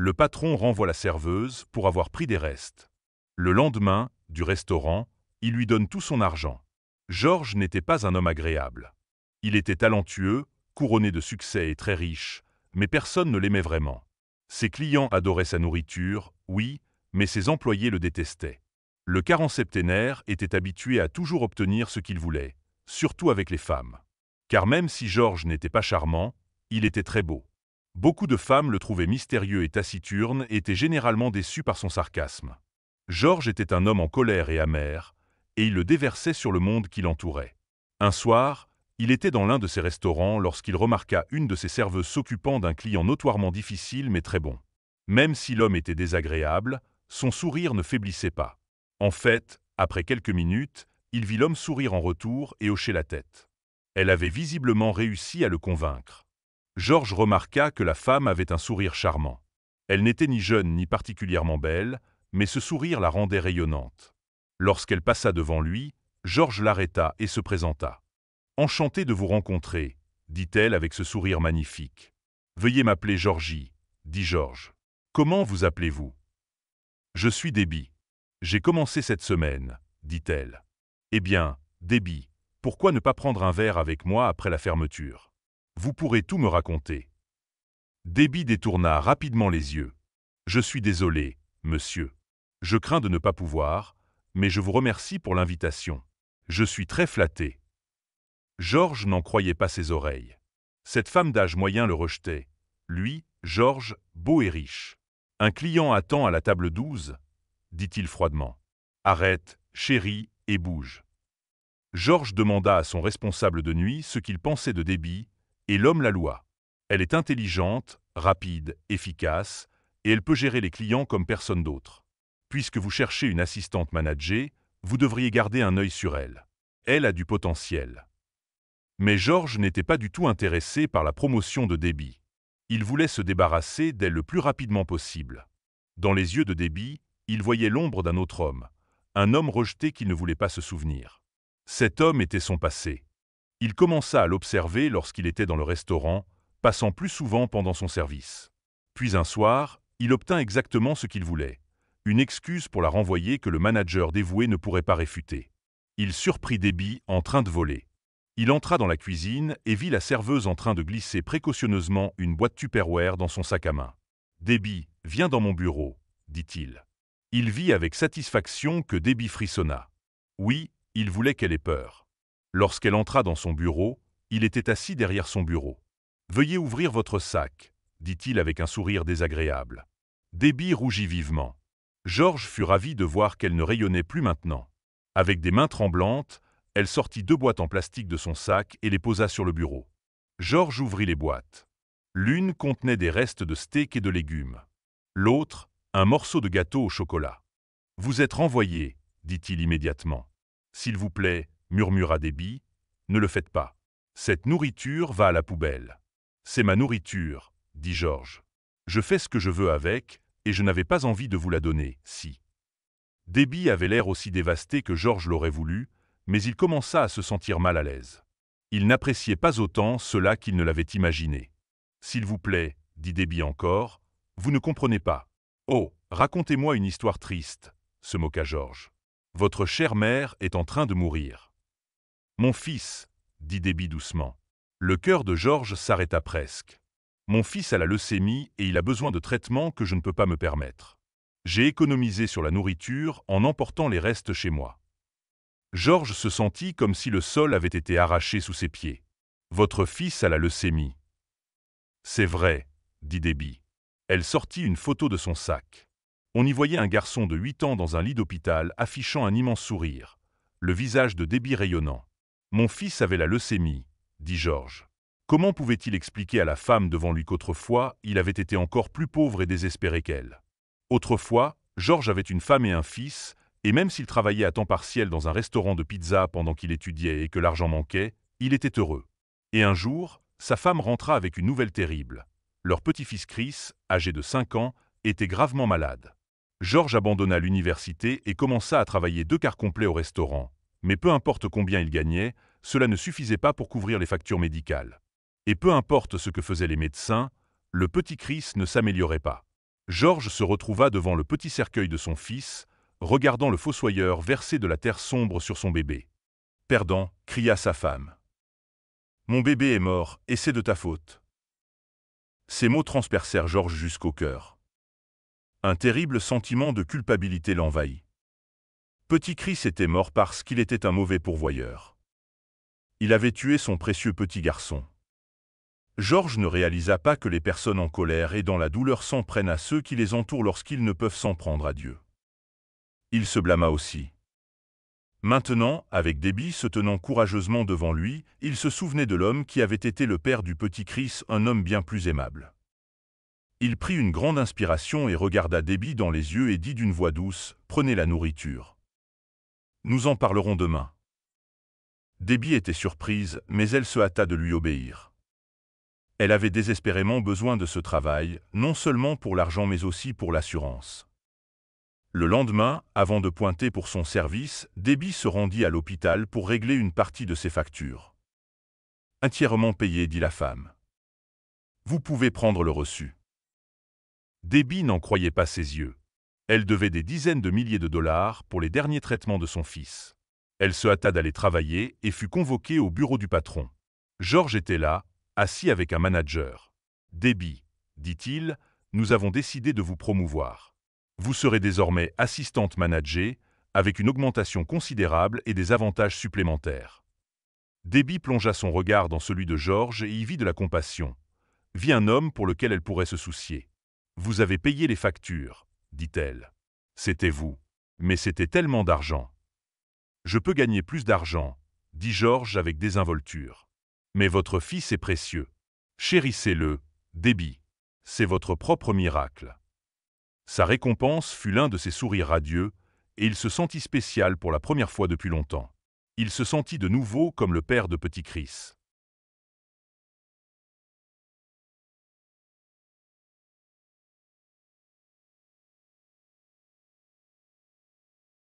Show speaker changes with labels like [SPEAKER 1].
[SPEAKER 1] le patron renvoie la serveuse pour avoir pris des restes. Le lendemain, du restaurant, il lui donne tout son argent. Georges n'était pas un homme agréable. Il était talentueux, couronné de succès et très riche, mais personne ne l'aimait vraiment. Ses clients adoraient sa nourriture, oui, mais ses employés le détestaient. Le septénaire était habitué à toujours obtenir ce qu'il voulait, surtout avec les femmes. Car même si Georges n'était pas charmant, il était très beau. Beaucoup de femmes le trouvaient mystérieux et taciturne et étaient généralement déçues par son sarcasme. Georges était un homme en colère et amer, et il le déversait sur le monde qui l'entourait. Un soir, il était dans l'un de ses restaurants lorsqu'il remarqua une de ses serveuses s'occupant d'un client notoirement difficile mais très bon. Même si l'homme était désagréable, son sourire ne faiblissait pas. En fait, après quelques minutes, il vit l'homme sourire en retour et hocher la tête. Elle avait visiblement réussi à le convaincre. Georges remarqua que la femme avait un sourire charmant. Elle n'était ni jeune ni particulièrement belle, mais ce sourire la rendait rayonnante. Lorsqu'elle passa devant lui, Georges l'arrêta et se présenta. Enchanté de vous rencontrer, dit-elle avec ce sourire magnifique. Veuillez m'appeler Georgie, dit Georges. Comment vous appelez-vous Je suis Déby. J'ai commencé cette semaine, dit-elle. Eh bien, Déby, pourquoi ne pas prendre un verre avec moi après la fermeture vous pourrez tout me raconter. Déby détourna rapidement les yeux. Je suis désolé, monsieur. Je crains de ne pas pouvoir, mais je vous remercie pour l'invitation. Je suis très flatté. Georges n'en croyait pas ses oreilles. Cette femme d'âge moyen le rejetait. Lui, Georges, beau et riche. Un client attend à la table 12, dit-il froidement. Arrête, chérie, et bouge. Georges demanda à son responsable de nuit ce qu'il pensait de Déby, et l'homme la loi. Elle est intelligente, rapide, efficace, et elle peut gérer les clients comme personne d'autre. Puisque vous cherchez une assistante manager, vous devriez garder un œil sur elle. Elle a du potentiel. Mais Georges n'était pas du tout intéressé par la promotion de débit. Il voulait se débarrasser d'elle le plus rapidement possible. Dans les yeux de débit, il voyait l'ombre d'un autre homme, un homme rejeté qu'il ne voulait pas se souvenir. Cet homme était son passé. Il commença à l'observer lorsqu'il était dans le restaurant, passant plus souvent pendant son service. Puis un soir, il obtint exactement ce qu'il voulait, une excuse pour la renvoyer que le manager dévoué ne pourrait pas réfuter. Il surprit Debbie en train de voler. Il entra dans la cuisine et vit la serveuse en train de glisser précautionneusement une boîte Tupperware dans son sac à main. Déby, viens dans mon bureau, dit-il. Il vit avec satisfaction que Déby frissonna. Oui, il voulait qu'elle ait peur. Lorsqu'elle entra dans son bureau, il était assis derrière son bureau. Veuillez ouvrir votre sac, dit-il avec un sourire désagréable. Debbie rougit vivement. Georges fut ravi de voir qu'elle ne rayonnait plus maintenant. Avec des mains tremblantes, elle sortit deux boîtes en plastique de son sac et les posa sur le bureau. Georges ouvrit les boîtes. L'une contenait des restes de steak et de légumes. L'autre, un morceau de gâteau au chocolat. Vous êtes renvoyé, dit-il immédiatement. S'il vous plaît, murmura Déby, ne le faites pas. Cette nourriture va à la poubelle. C'est ma nourriture, dit Georges. Je fais ce que je veux avec, et je n'avais pas envie de vous la donner, si. Déby avait l'air aussi dévasté que Georges l'aurait voulu, mais il commença à se sentir mal à l'aise. Il n'appréciait pas autant cela qu'il ne l'avait imaginé. S'il vous plaît, dit Déby encore, vous ne comprenez pas. Oh, racontez-moi une histoire triste, se moqua Georges. Votre chère mère est en train de mourir. Mon fils, dit Déby doucement. Le cœur de Georges s'arrêta presque. Mon fils a la leucémie et il a besoin de traitements que je ne peux pas me permettre. J'ai économisé sur la nourriture en emportant les restes chez moi. Georges se sentit comme si le sol avait été arraché sous ses pieds. Votre fils a la leucémie. C'est vrai, dit Déby. Elle sortit une photo de son sac. On y voyait un garçon de 8 ans dans un lit d'hôpital affichant un immense sourire, le visage de Déby rayonnant. Mon fils avait la leucémie, dit Georges. Comment pouvait-il expliquer à la femme devant lui qu'autrefois, il avait été encore plus pauvre et désespéré qu'elle Autrefois, Georges avait une femme et un fils, et même s'il travaillait à temps partiel dans un restaurant de pizza pendant qu'il étudiait et que l'argent manquait, il était heureux. Et un jour, sa femme rentra avec une nouvelle terrible. Leur petit-fils Chris, âgé de 5 ans, était gravement malade. Georges abandonna l'université et commença à travailler deux quarts complets au restaurant, mais peu importe combien il gagnait, cela ne suffisait pas pour couvrir les factures médicales. Et peu importe ce que faisaient les médecins, le petit Chris ne s'améliorait pas. Georges se retrouva devant le petit cercueil de son fils, regardant le fossoyeur verser de la terre sombre sur son bébé. Perdant, cria sa femme. Mon bébé est mort, et c'est de ta faute. Ces mots transpercèrent Georges jusqu'au cœur. Un terrible sentiment de culpabilité l'envahit. Petit Chris était mort parce qu'il était un mauvais pourvoyeur. Il avait tué son précieux petit garçon. Georges ne réalisa pas que les personnes en colère et dans la douleur s'en prennent à ceux qui les entourent lorsqu'ils ne peuvent s'en prendre à Dieu. Il se blâma aussi. Maintenant, avec débit se tenant courageusement devant lui, il se souvenait de l'homme qui avait été le père du petit Chris, un homme bien plus aimable. Il prit une grande inspiration et regarda débit dans les yeux et dit d'une voix douce, « Prenez la nourriture. » Nous en parlerons demain. Déby était surprise, mais elle se hâta de lui obéir. Elle avait désespérément besoin de ce travail, non seulement pour l'argent mais aussi pour l'assurance. Le lendemain, avant de pointer pour son service, Déby se rendit à l'hôpital pour régler une partie de ses factures. Entièrement payé, dit la femme. Vous pouvez prendre le reçu. Déby n'en croyait pas ses yeux. Elle devait des dizaines de milliers de dollars pour les derniers traitements de son fils. Elle se hâta d'aller travailler et fut convoquée au bureau du patron. Georges était là, assis avec un manager. « Déby, dit-il, nous avons décidé de vous promouvoir. Vous serez désormais assistante manager, avec une augmentation considérable et des avantages supplémentaires. » Déby plongea son regard dans celui de Georges et y vit de la compassion. Vit un homme pour lequel elle pourrait se soucier. « Vous avez payé les factures, dit-elle. C'était vous. Mais c'était tellement d'argent. Je peux gagner plus d'argent, dit Georges avec désinvolture. Mais votre fils est précieux. Chérissez-le, débit. C'est votre propre miracle. Sa récompense fut l'un de ses sourires radieux, et il se sentit spécial pour la première fois depuis longtemps. Il se sentit de nouveau comme le père de Petit Chris.